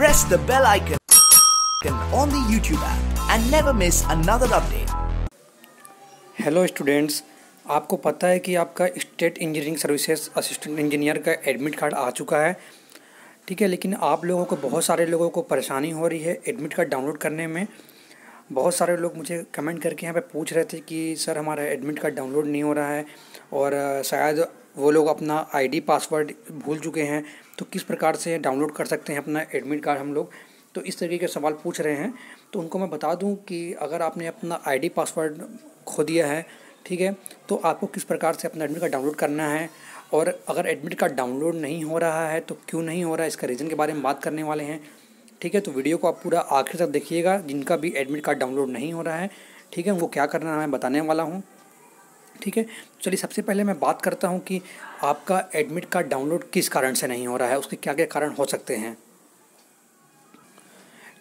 press the bell icon on the YouTube app and never miss another update. Hello students आपको पता है कि आपका state engineering services assistant engineer का admit card आ चुका है ठीक है लेकिन आप लोगों को बहुत सारे लोगों को परेशानी हो रही है एडमिट कार्ड डाउनलोड करने में बहुत सारे लोग मुझे कमेंट करके यहाँ पे पूछ रहे थे कि सर हमारा एडमिट कार्ड डाउनलोड नहीं हो रहा है और शायद वो लोग अपना आईडी पासवर्ड भूल चुके हैं तो किस प्रकार से डाउनलोड कर सकते हैं अपना एडमिट कार्ड हम लोग तो इस तरीके के सवाल पूछ रहे हैं तो उनको मैं बता दूं कि अगर आपने अपना आईडी पासवर्ड खो दिया है ठीक है तो आपको किस प्रकार से अपना एडमिट कार्ड डाउनलोड करना है और अगर एडमिट कार्ड डाउनलोड नहीं हो रहा है तो क्यों नहीं हो रहा है इसका रीज़न के बारे में बात करने वाले हैं ठीक है तो वीडियो को आप पूरा आखिर तक देखिएगा जिनका भी एडमिट कार्ड डाउनलोड नहीं हो रहा है ठीक है उनको क्या करना है मैं बताने वाला हूँ ठीक है चलिए सबसे पहले मैं बात करता हूँ कि आपका एडमिट कार्ड डाउनलोड किस कारण से नहीं हो रहा है उसके क्या क्या कारण हो सकते हैं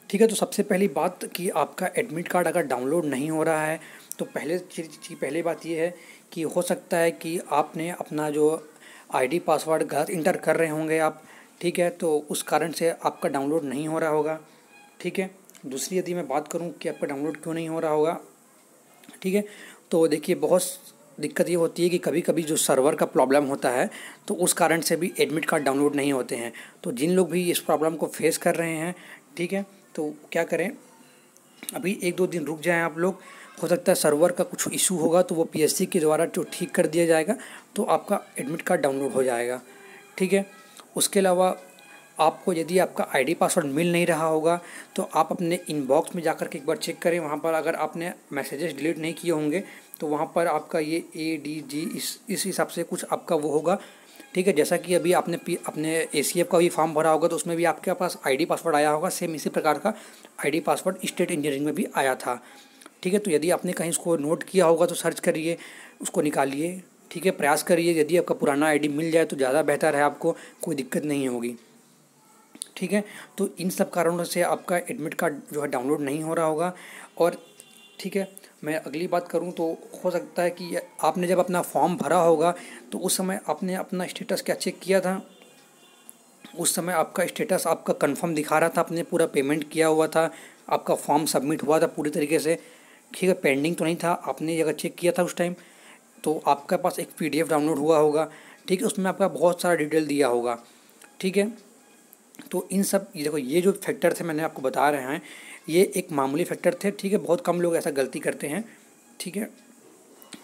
ठीक है तो सबसे पहली बात कि आपका एडमिट कार्ड अगर डाउनलोड नहीं हो रहा है तो पहले चीज पहली बात यह है कि हो सकता है कि आपने अपना जो आईडी पासवर्ड गलत इंटर कर रहे होंगे आप ठीक है तो उस कारण से आपका डाउनलोड नहीं हो रहा होगा ठीक है दूसरी यदि मैं बात करूं कि आपका डाउनलोड क्यों नहीं हो रहा होगा ठीक है तो देखिए बहुत दिक्कत ये होती है कि कभी कभी जो सर्वर का प्रॉब्लम होता है तो उस कारण से भी एडमिट कार्ड डाउनलोड नहीं होते हैं तो जिन लोग भी इस प्रॉब्लम को फेस कर रहे हैं ठीक है तो क्या करें अभी एक दो दिन रुक जाएं आप लोग हो सकता है सर्वर का कुछ इशू होगा तो वो पी के द्वारा जो ठीक कर दिया जाएगा तो आपका एडमिट कार्ड डाउनलोड हो जाएगा ठीक है उसके अलावा आपको यदि आपका आईडी पासवर्ड मिल नहीं रहा होगा तो आप अपने इनबॉक्स में जाकर के एक बार चेक करें वहाँ पर अगर आपने मैसेजेस डिलीट नहीं किए होंगे तो वहाँ पर आपका ये ए डी जी इस इस हिसाब से कुछ आपका वो होगा ठीक है जैसा कि अभी आपने पी अपने ए सी एफ का भी फॉर्म भरा होगा तो उसमें भी आपके पास डी पासवर्ड आया होगा सेम इसी प्रकार का डी पासवर्ड स्टेट इंजीनियरिंग में भी आया था ठीक है तो यदि आपने कहीं उसको नोट किया होगा तो सर्च करिए उसको निकालिए ठीक है प्रयास करिए यदि आपका पुराना आईडी मिल जाए तो ज़्यादा बेहतर है आपको कोई दिक्कत नहीं होगी ठीक है तो इन सब कारणों से आपका एडमिट कार्ड जो है डाउनलोड नहीं हो रहा होगा और ठीक है मैं अगली बात करूं तो हो सकता है कि आपने जब अपना फॉर्म भरा होगा तो उस समय आपने अपना स्टेटस क्या चेक किया था उस समय आपका स्टेटस आपका कंफर्म दिखा रहा था आपने पूरा पेमेंट किया हुआ था आपका फॉर्म सबमिट हुआ था पूरी तरीके से ठीक है पेंडिंग तो नहीं था आपने अगर चेक किया था उस टाइम तो आपके पास एक पी डाउनलोड हुआ होगा ठीक है उसमें आपका बहुत सारा डिटेल दिया होगा ठीक है तो इन सब ये देखो ये जो फैक्टर थे मैंने आपको बता रहे हैं ये एक मामूली फैक्टर थे ठीक है बहुत कम लोग ऐसा गलती करते हैं ठीक है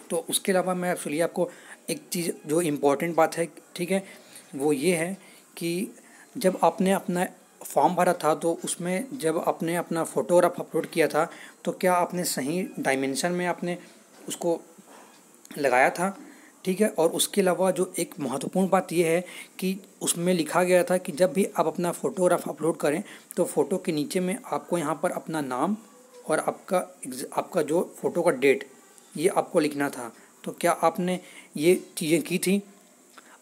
तो उसके अलावा मैं एक्चुअली आपको एक चीज़ जो इम्पोर्टेंट बात है ठीक है वो ये है कि जब आपने अपना फॉर्म भरा था तो उसमें जब आपने अपना फ़ोटोग्राफ अपलोड किया था तो क्या आपने सही डायमेंशन में आपने उसको लगाया था ठीक है और उसके अलावा जो एक महत्वपूर्ण बात यह है कि उसमें लिखा गया था कि जब भी आप अपना फ़ोटोग्राफ अपलोड करें तो फ़ोटो के नीचे में आपको यहाँ पर अपना नाम और आपका आपका जो फ़ोटो का डेट ये आपको लिखना था तो क्या आपने ये चीज़ें की थी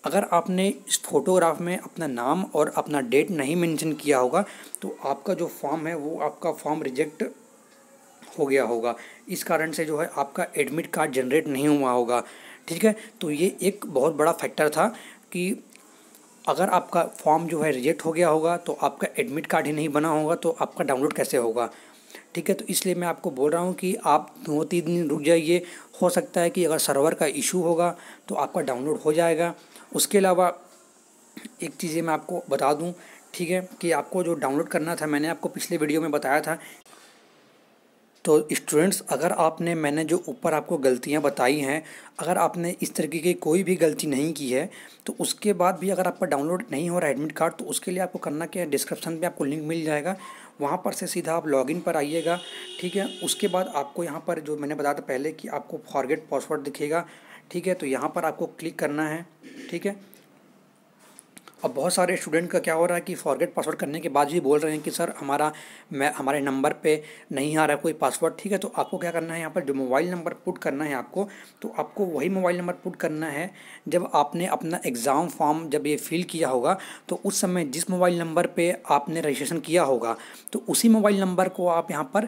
अगर आपने इस फोटोग्राफ में अपना नाम और अपना डेट नहीं मेंशन किया होगा तो आपका जो फॉर्म है वो आपका फॉर्म रिजेक्ट हो गया होगा इस कारण से जो है आपका एडमिट कार्ड जनरेट नहीं हुआ होगा ठीक है तो ये एक बहुत बड़ा फैक्टर था कि अगर आपका फॉर्म जो है रिजेक्ट हो गया होगा तो आपका एडमिट कार्ड ही नहीं बना होगा तो आपका डाउनलोड कैसे होगा ठीक है तो इसलिए मैं आपको बोल रहा हूँ कि आप दो तीन दिन रुक जाइए हो सकता है कि अगर सर्वर का इशू होगा तो आपका डाउनलोड हो जाएगा उसके अलावा एक चीज़ें मैं आपको बता दूँ ठीक है कि आपको जो डाउनलोड करना था मैंने आपको पिछले वीडियो में बताया था तो स्टूडेंट्स अगर आपने मैंने जो ऊपर आपको गलतियाँ बताई हैं अगर आपने इस तरीके की कोई भी गलती नहीं की है तो उसके बाद भी अगर आपका डाउनलोड नहीं हो रहा एडमिट कार्ड तो उसके लिए आपको करना क्या है डिस्क्रिप्शन में आपको लिंक मिल जाएगा वहाँ पर से सीधा आप लॉगिन पर आइएगा ठीक है उसके बाद आपको यहाँ पर जो मैंने बताया था पहले कि आपको फॉरगेट पासवर्ड दिखेगा ठीक है तो यहाँ पर आपको क्लिक करना है ठीक है अब बहुत सारे स्टूडेंट का क्या हो रहा है कि फॉरगेट पासवर्ड करने के बाद भी बोल रहे हैं कि सर हमारा मैं हमारे नंबर पे नहीं आ रहा कोई पासवर्ड ठीक है तो आपको क्या करना है यहाँ पर जो मोबाइल नंबर पुट करना है आपको तो आपको वही मोबाइल नंबर पुट करना है जब आपने अपना एग्ज़ाम फॉर्म जब ये फिल किया होगा तो उस समय जिस मोबाइल नंबर पर आपने रजिस्ट्रेशन किया होगा तो उसी मोबाइल नंबर को आप यहाँ पर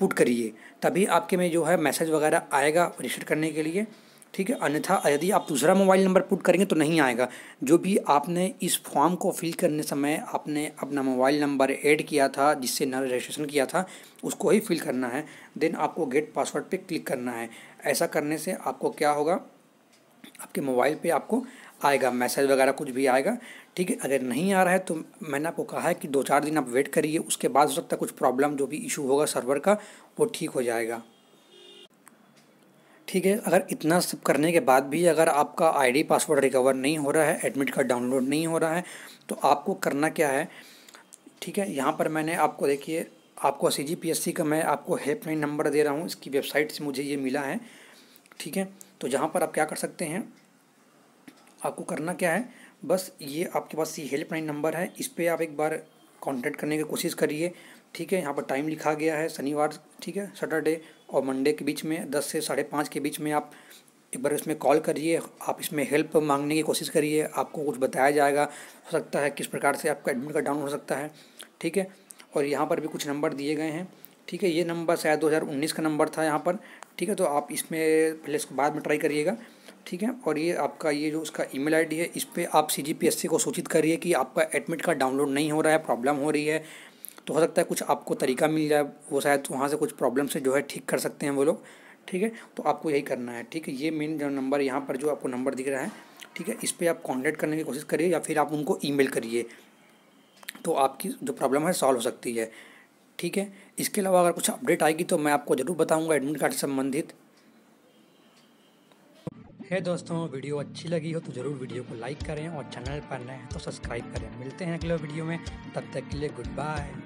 पुट करिए तभी आपके में जो है मैसेज वगैरह आएगा रजिस्टर करने के लिए ठीक है अन्यथा यदि आप दूसरा मोबाइल नंबर पुट करेंगे तो नहीं आएगा जो भी आपने इस फॉर्म को फिल करने समय आपने अपना मोबाइल नंबर ऐड किया था जिससे न रजिस्ट्रेशन किया था उसको ही फिल करना है देन आपको गेट पासवर्ड पे क्लिक करना है ऐसा करने से आपको क्या होगा आपके मोबाइल पे आपको आएगा मैसेज वगैरह कुछ भी आएगा ठीक है अगर नहीं आ रहा है तो मैंने आपको कहा है कि दो चार दिन आप वेट करिए उसके बाद हो सकता है कुछ प्रॉब्लम जो भी इशू होगा सर्वर का वो ठीक हो जाएगा ठीक है अगर इतना सब करने के बाद भी अगर आपका आईडी पासवर्ड रिकवर नहीं हो रहा है एडमिट कार्ड डाउनलोड नहीं हो रहा है तो आपको करना क्या है ठीक है यहाँ पर मैंने आपको देखिए आपको सी जी पी एस सी का मैं आपको हेल्पलाइन नंबर दे रहा हूँ इसकी वेबसाइट से मुझे ये मिला है ठीक है तो जहाँ पर आप क्या कर सकते हैं आपको करना क्या है बस ये आपके पास ये हेल्पलाइन नंबर है इस पर आप एक बार कांटेक्ट करने की कोशिश करिए ठीक है यहाँ पर टाइम लिखा गया है शनिवार ठीक है सैटरडे और मंडे के बीच में दस से साढ़े पाँच के बीच में आप एक बार इसमें कॉल करिए आप इसमें हेल्प मांगने की कोशिश करिए आपको कुछ बताया जाएगा हो सकता है किस प्रकार से आपका एडमिट कार्ड डाउन हो सकता है ठीक है और यहाँ पर भी कुछ नंबर दिए गए हैं ठीक है ये नंबर शायद दो का नंबर था यहाँ पर ठीक है तो आप इसमें पहले इसको बाद में ट्राई करिएगा ठीक है और ये आपका ये जो उसका ईमेल आईडी है इस पर आप सी को सूचित करिए कि आपका एडमिट कार्ड डाउनलोड नहीं हो रहा है प्रॉब्लम हो रही है तो हो सकता है कुछ आपको तरीका मिल जाए वो शायद वहाँ से कुछ प्रॉब्लम से जो है ठीक कर सकते हैं वो लोग ठीक है तो आपको यही करना है ठीक है ये मेन जो नंबर यहाँ पर जो आपको नंबर दिख रहा है ठीक है इस पर आप कॉन्टेक्ट करने की कोशिश करिए या फिर आप उनको ई करिए तो आपकी जो प्रॉब्लम है सॉल्व हो सकती है ठीक है इसके अलावा अगर कुछ अपडेट आएगी तो मैं आपको ज़रूर बताऊँगा एडमिट कार्ड से संबंधित है दोस्तों वीडियो अच्छी लगी हो तो ज़रूर वीडियो को लाइक करें और चैनल पर नए हैं तो सब्सक्राइब करें मिलते हैं अगले वीडियो में तब तक के लिए गुड बाय